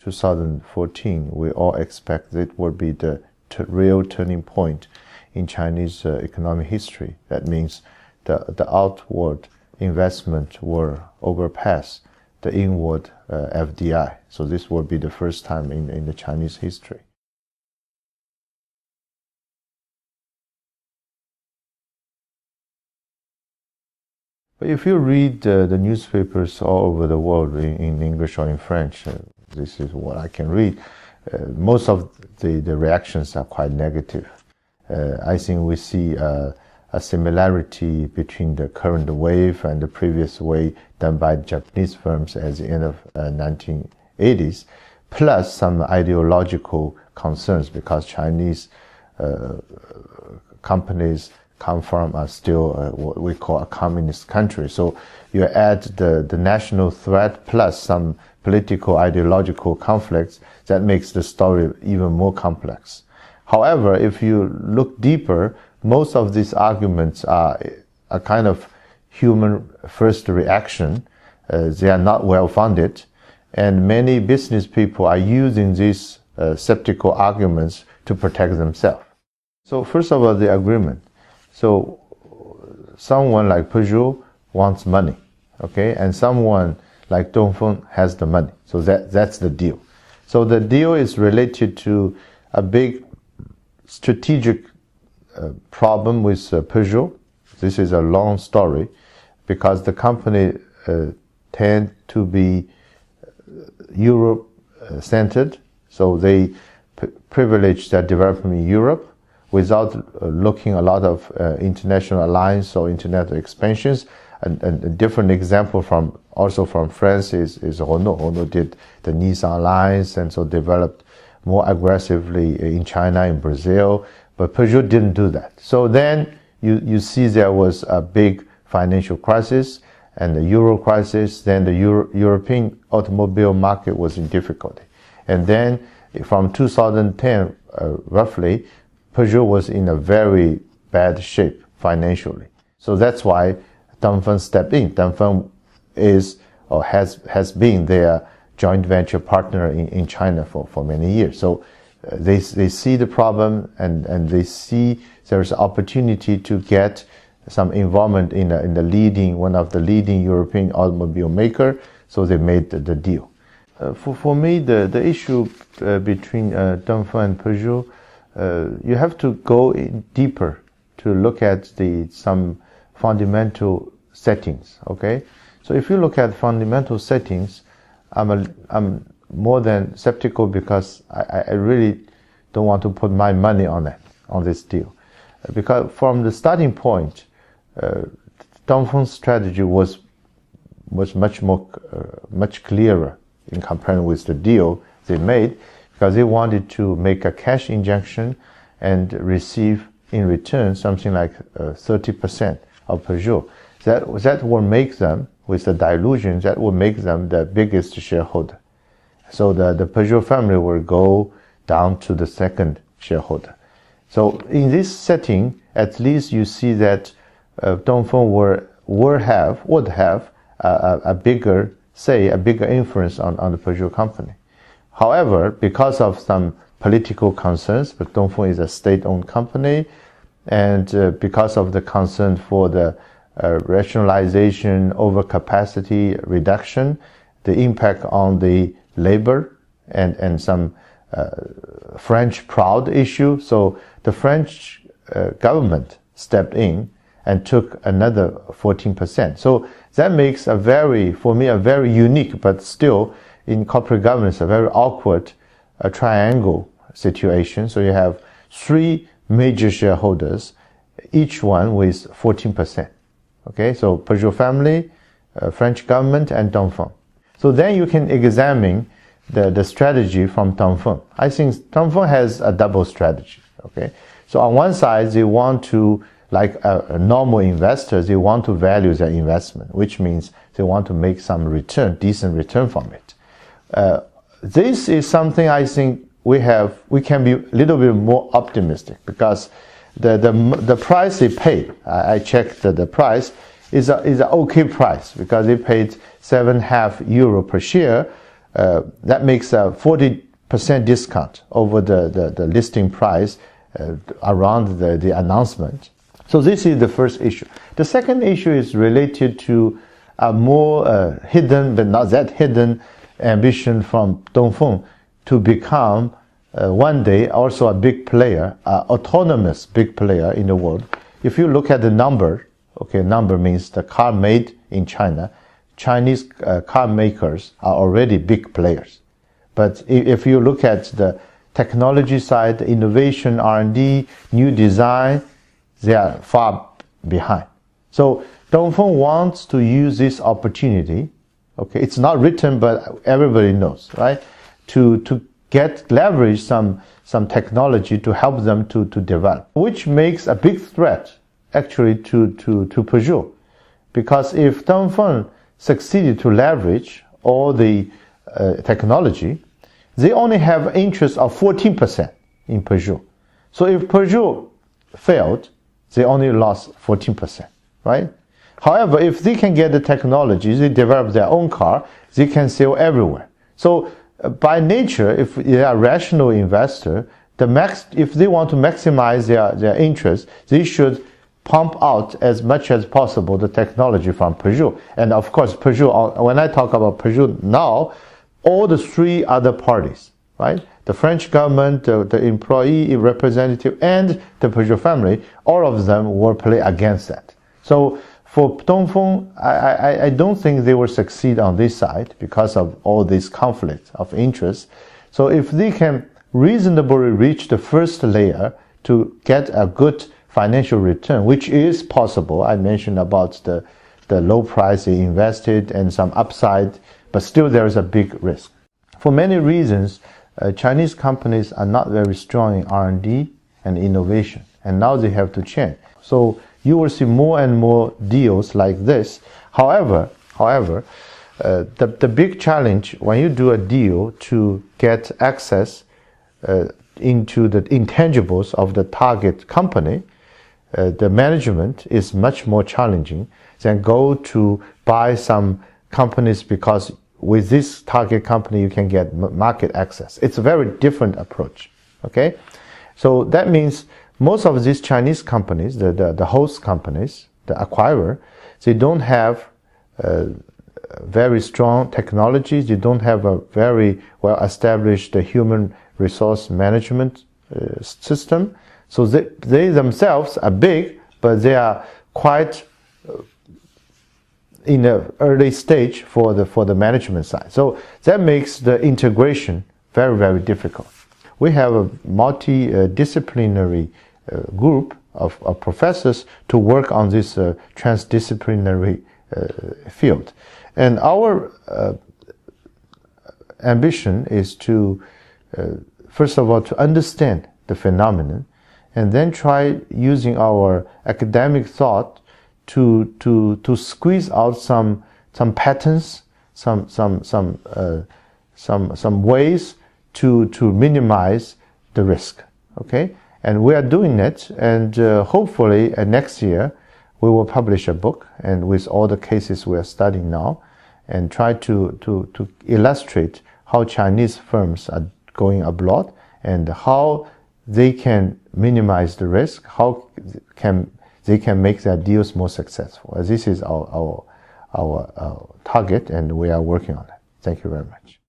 2014, we all expect it will be the real turning point in Chinese uh, economic history. That means the, the outward investment will overpass the inward uh, FDI. So this will be the first time in, in the Chinese history. But if you read uh, the newspapers all over the world in, in English or in French, uh, this is what I can read. Uh, most of the, the reactions are quite negative. Uh, I think we see uh, a similarity between the current wave and the previous wave done by Japanese firms at the end of 1980s, uh, plus some ideological concerns because Chinese uh, companies come from are still uh, what we call a communist country. So you add the, the national threat plus some political ideological conflicts that makes the story even more complex. However, if you look deeper, most of these arguments are a kind of human first reaction. Uh, they are not well funded, and many business people are using these uh, skeptical arguments to protect themselves. So first of all, the agreement. So someone like Peugeot wants money, okay, and someone like Dongfeng has the money. So that, that's the deal. So the deal is related to a big strategic uh, problem with uh, Peugeot. This is a long story because the company uh, tend to be uh, Europe uh, centered. So they privilege their development in Europe without uh, looking a lot of international alliance or international expansions and, and a different example from also from France is, is Renault. Renault did the Nissan lines and so developed more aggressively in China and Brazil, but Peugeot didn't do that. So then you, you see there was a big financial crisis and the euro crisis, then the Euro- European automobile market was in difficulty. And then from 2010, uh, roughly, Peugeot was in a very bad shape financially. So that's why Dongfeng stepped in. Dongfeng is or has has been their joint venture partner in, in China for, for many years. So uh, they, they see the problem and, and they see there's opportunity to get some involvement in, in the leading one of the leading European automobile maker. So they made the, the deal. Uh, for, for me, the, the issue uh, between uh, and Peugeot, uh, you have to go deeper to look at the some fundamental settings. Okay, so if you look at fundamental settings, I'm a, I'm more than skeptical because I, I really don't want to put my money on it on this deal, because from the starting point, uh, Dongfeng's strategy was was much more uh, much clearer in comparing with the deal they made because they wanted to make a cash injection and receive in return something like uh, 30 percent of Peugeot. That, that will make them, with the dilution, that will make them the biggest shareholder. So the, the Peugeot family will go down to the second shareholder. So in this setting, at least you see that uh, Dongfeng will, will have, would have a, a, a bigger say, a bigger influence on, on the Peugeot company. However, because of some political concerns, but Dongfeng is a state-owned company, and uh, because of the concern for the uh, rationalization, overcapacity reduction, the impact on the labor and, and some uh, French proud issue. So the French uh, government stepped in and took another 14%. So that makes a very, for me, a very unique, but still in corporate governance, a very awkward uh, triangle situation. So you have three major shareholders, each one with 14%. Okay, so Peugeot family, uh, French government, and Dongfeng. So then you can examine the, the strategy from Dongfeng. I think Dongfeng has a double strategy. Okay, so on one side they want to like a, uh, a normal investor, they want to value their investment, which means they want to make some return, decent return from it. Uh, this is something I think we have we can be a little bit more optimistic because the the the price they paid I, I checked the, the price is a is an okay price because they paid seven half euro per share uh, that makes a forty percent discount over the, the, the listing price uh, around the, the announcement. So this is the first issue. The second issue is related to a more uh, hidden but not that hidden ambition from Dongfeng to become uh, one day also a big player, uh, autonomous big player in the world. If you look at the number, okay, number means the car made in China. Chinese uh, car makers are already big players. But if you look at the technology side, innovation, R&D, new design, they are far behind. So Dongfeng wants to use this opportunity. Okay, it's not written, but everybody knows, right? to, to get leverage some, some technology to help them to, to develop, which makes a big threat actually to, to, to Peugeot. Because if Dongfeng succeeded to leverage all the uh, technology, they only have interest of 14% in Peugeot. So if Peugeot failed, they only lost 14%, right? However, if they can get the technology, they develop their own car, they can sell everywhere. So by nature, if they are rational investor, the max, if they want to maximize their, their interest, they should pump out as much as possible the technology from Peugeot. And of course, Peugeot, uh, when I talk about Peugeot now, all the three other parties, right? The French government, the, the employee representative, and the Peugeot family, all of them will play against that. So for Dongfeng, I, I, I don't think they will succeed on this side because of all this conflict of interest. So if they can reasonably reach the first layer to get a good financial return, which is possible. I mentioned about the, the low price they invested and some upside, but still there is a big risk. For many reasons, uh, Chinese companies are not very strong in R&D and innovation, and now they have to change. So you will see more and more deals like this. However, however, uh, the, the big challenge when you do a deal to get access uh, into the intangibles of the target company, uh, the management is much more challenging than go to buy some companies because with this target company you can get market access. It's a very different approach. Okay, so that means most of these Chinese companies, the, the, the host companies, the acquirer, they don't have uh, very strong technologies. They don't have a very well established uh, human resource management uh, system. So they, they themselves are big, but they are quite uh, in an early stage for the for the management side. So that makes the integration very very difficult. We have a multidisciplinary uh, uh, group of, of, professors to work on this uh, transdisciplinary uh, field. And our ambition is to, first of all, to understand the phenomenon and then try using our academic thought to, to, to squeeze out some, some patterns, some, some, some, uh, some, some ways to, to minimize the risk. Okay? And we are doing it, and uh, hopefully uh, next year we will publish a book and with all the cases we are studying now and try to, to, to illustrate how Chinese firms are going abroad and how they can minimize the risk, how can they can make their deals more successful. This is our, our, our, our uh, target and we are working on it. Thank you very much.